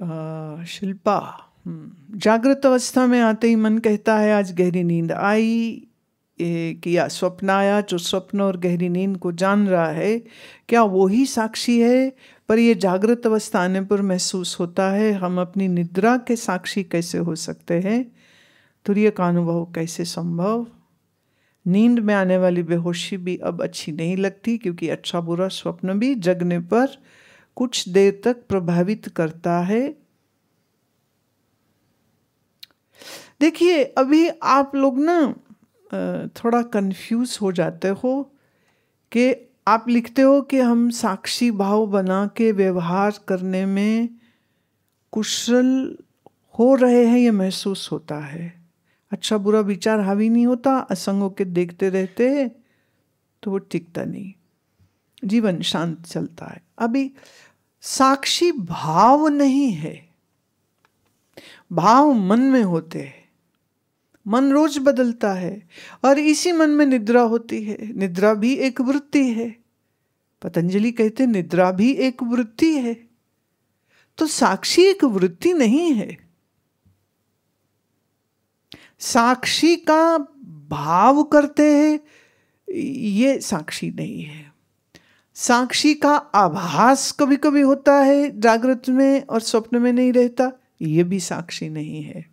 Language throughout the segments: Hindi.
शिल्पा हम्म, जागृत अवस्था में आते ही मन कहता है आज गहरी नींद आई किया स्वप्न आया जो स्वप्न और गहरी नींद को जान रहा है क्या वो ही साक्षी है पर यह जागृत अवस्था आने पर महसूस होता है हम अपनी निद्रा के साक्षी कैसे हो सकते हैं तुरय का अनुभव कैसे संभव नींद में आने वाली बेहोशी भी अब अच्छी नहीं लगती क्योंकि अच्छा बुरा स्वप्न भी जगने पर कुछ देर तक प्रभावित करता है देखिए अभी आप लोग ना थोड़ा कंफ्यूज हो जाते हो कि आप लिखते हो कि हम साक्षी भाव बना के व्यवहार करने में कुशल हो रहे हैं ये महसूस होता है अच्छा बुरा विचार हावी नहीं होता असंगों के देखते रहते तो वो टिकता नहीं जीवन शांत चलता है अभी साक्षी भाव नहीं है भाव मन में होते हैं मन रोज बदलता है और इसी मन में निद्रा होती है निद्रा भी एक वृत्ति है पतंजलि कहते निद्रा भी एक वृत्ति है तो साक्षी एक वृत्ति नहीं है साक्षी का भाव करते हैं ये साक्षी नहीं है साक्षी का आभास कभी कभी होता है जागृत में और स्वप्न में नहीं रहता ये भी साक्षी नहीं है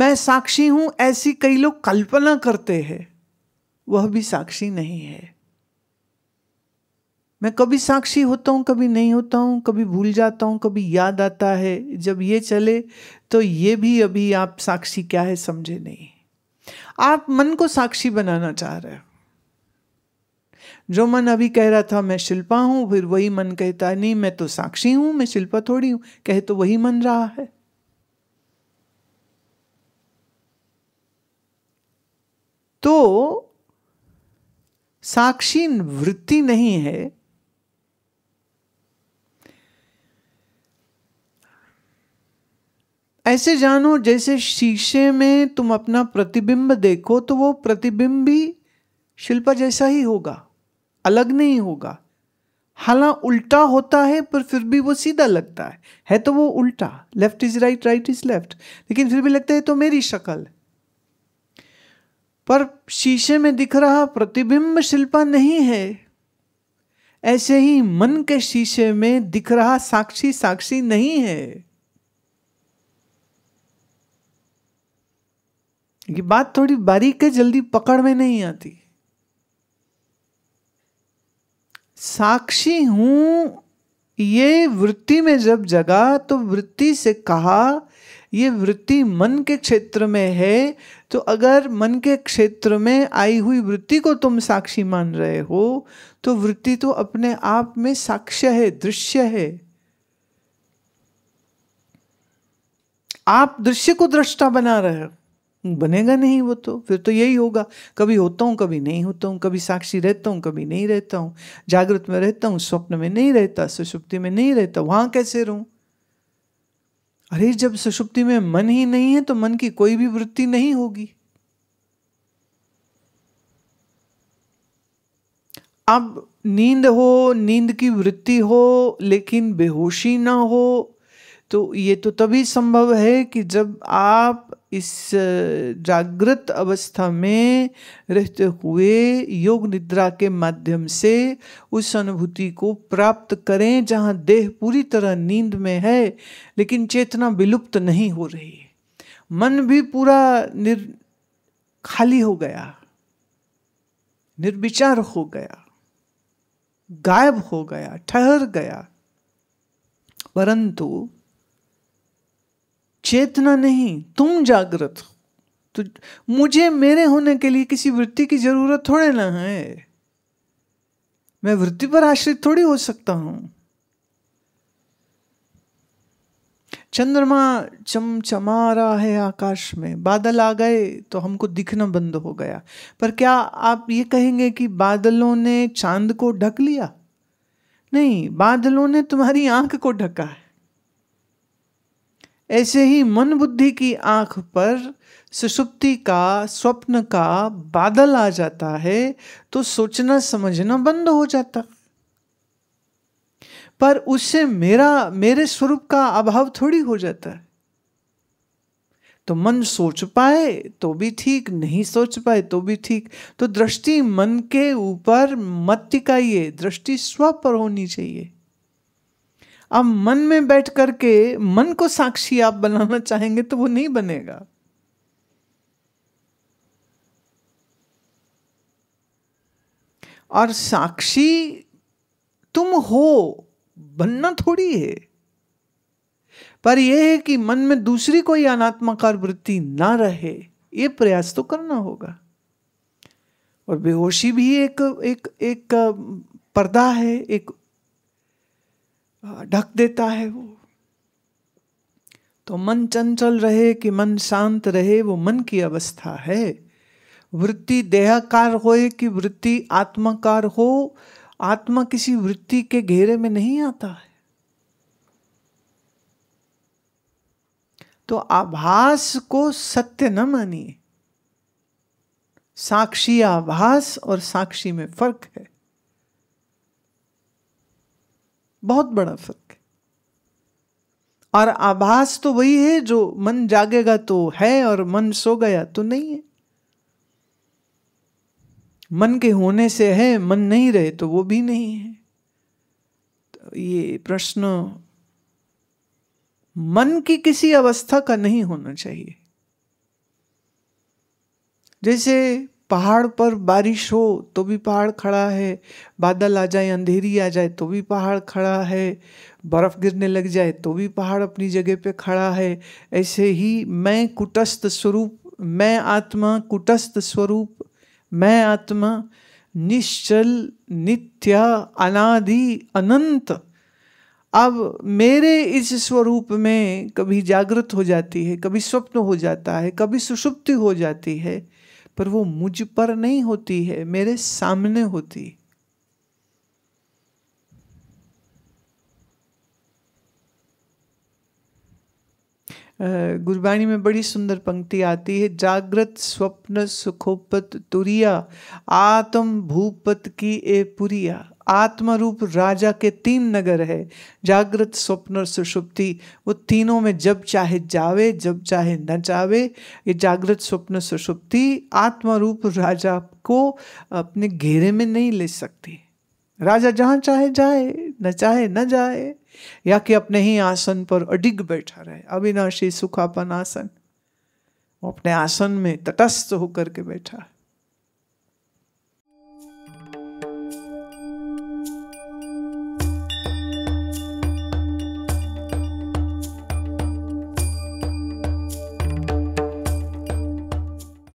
मैं साक्षी हूं ऐसी कई लोग कल्पना करते हैं वह भी साक्षी नहीं है मैं कभी साक्षी होता हूं कभी नहीं होता हूं कभी भूल जाता हूं कभी याद आता है जब ये चले तो ये भी अभी आप साक्षी क्या है समझे नहीं आप मन को साक्षी बनाना चाह रहे हो जो मन अभी कह रहा था मैं शिल्पा हूँ फिर वही मन कहता नहीं मैं तो साक्षी हूँ मैं शिल्पा थोड़ी हूँ कहे तो वही मन रहा है तो साक्षी वृत्ति नहीं है ऐसे जानो जैसे शीशे में तुम अपना प्रतिबिंब देखो तो वो प्रतिबिंब भी शिल्पा जैसा ही होगा अलग नहीं होगा हालां उल्टा होता है पर फिर भी वो सीधा लगता है है तो वो उल्टा left is right right is left लेकिन फिर भी लगता है तो मेरी शक्ल पर शीशे में दिख रहा प्रतिबिंब शिल्पा नहीं है ऐसे ही मन के शीशे में दिख रहा साक्षी साक्षी नहीं है ये बात थोड़ी बारीक है जल्दी पकड़ में नहीं आती साक्षी हूँ ये वृत्ति में जब जगा तो वृत्ति से कहा ये वृत्ति मन के क्षेत्र में है तो अगर मन के क्षेत्र में आई हुई वृत्ति को तुम साक्षी मान रहे हो तो वृत्ति तो अपने आप में साक्ष्य है दृश्य है आप दृश्य को दृष्टा बना रहे हो बनेगा नहीं वो तो फिर तो यही होगा कभी होता हूँ कभी नहीं होता हूँ कभी साक्षी रहता हूँ कभी नहीं रहता हूँ जागृत में रहता हूँ स्वप्न में नहीं रहता सुषुप्ति में नहीं रहता वहाँ कैसे रहूँ अरे जब सुषुप्ति में मन ही नहीं है तो मन की कोई भी वृत्ति नहीं होगी अब नींद हो नींद की वृत्ति हो लेकिन बेहोशी ना हो तो ये तो तभी संभव है कि जब आप इस जागृत अवस्था में रहते हुए योग निद्रा के माध्यम से उस अनुभूति को प्राप्त करें जहाँ देह पूरी तरह नींद में है लेकिन चेतना विलुप्त नहीं हो रही मन भी पूरा निर खाली हो गया निर्विचार हो गया गायब हो गया ठहर गया परंतु चेतना नहीं तुम जागृत हो तो मुझे मेरे होने के लिए किसी वृत्ति की जरूरत थोड़े ना है मैं वृत्ति पर आश्रित थोड़ी हो सकता हूं चंद्रमा चमचमा रहा है आकाश में बादल आ गए तो हमको दिखना बंद हो गया पर क्या आप ये कहेंगे कि बादलों ने चांद को ढक लिया नहीं बादलों ने तुम्हारी आंख को ढका है ऐसे ही मन बुद्धि की आंख पर सुषुप्ति का स्वप्न का बादल आ जाता है तो सोचना समझना बंद हो जाता पर उससे मेरा मेरे स्वरूप का अभाव थोड़ी हो जाता है तो मन सोच पाए तो भी ठीक नहीं सोच पाए तो भी ठीक तो दृष्टि मन के ऊपर मत टिकाइए दृष्टि स्व पर होनी चाहिए आप मन में बैठ करके मन को साक्षी आप बनाना चाहेंगे तो वो नहीं बनेगा और साक्षी तुम हो बनना थोड़ी है पर यह है कि मन में दूसरी कोई अनात्माकार वृत्ति ना रहे ये प्रयास तो करना होगा और बेहोशी भी एक एक एक पर्दा है एक ढक देता है वो तो मन चंचल रहे कि मन शांत रहे वो मन की अवस्था है वृत्ति देहाकार होए कि वृत्ति आत्माकार हो आत्मा किसी वृत्ति के घेरे में नहीं आता है तो आभास को सत्य न मानिए साक्षी आभास और साक्षी में फर्क है बहुत बड़ा फर्क है और आभास तो वही है जो मन जागेगा तो है और मन सो गया तो नहीं है मन के होने से है मन नहीं रहे तो वो भी नहीं है तो ये प्रश्न मन की किसी अवस्था का नहीं होना चाहिए जैसे पहाड़ पर बारिश हो तो भी पहाड़ खड़ा है बादल आ जाए अंधेरी आ जाए तो भी पहाड़ खड़ा है बर्फ़ गिरने लग जाए तो भी पहाड़ अपनी जगह पे खड़ा है ऐसे ही मैं कुटस्थ स्वरूप मैं आत्मा कुटस्थ स्वरूप मैं आत्मा निश्चल नित्य अनादि अनंत अब मेरे इस स्वरूप में कभी जागृत हो जाती है कभी स्वप्न हो जाता है कभी सुषुप्ति हो जाती है पर वो मुझ पर नहीं होती है मेरे सामने होती गुरबाणी में बड़ी सुंदर पंक्ति आती है जागृत स्वप्न सुखोपत तुरिया आत्म भूपत की ए पुरिया आत्मरूप राजा के तीन नगर है जागृत स्वप्न और सुषुप्ति वो तीनों में जब चाहे जावे जब चाहे न जावे ये जागृत स्वप्न सुषुप्ति आत्मरूप राजा को अपने घेरे में नहीं ले सकती राजा जहाँ चाहे जाए न चाहे न जाए या कि अपने ही आसन पर अडिग बैठा रहे अविनाशी सुखापन आसन वो अपने आसन में तटस्थ होकर के बैठा है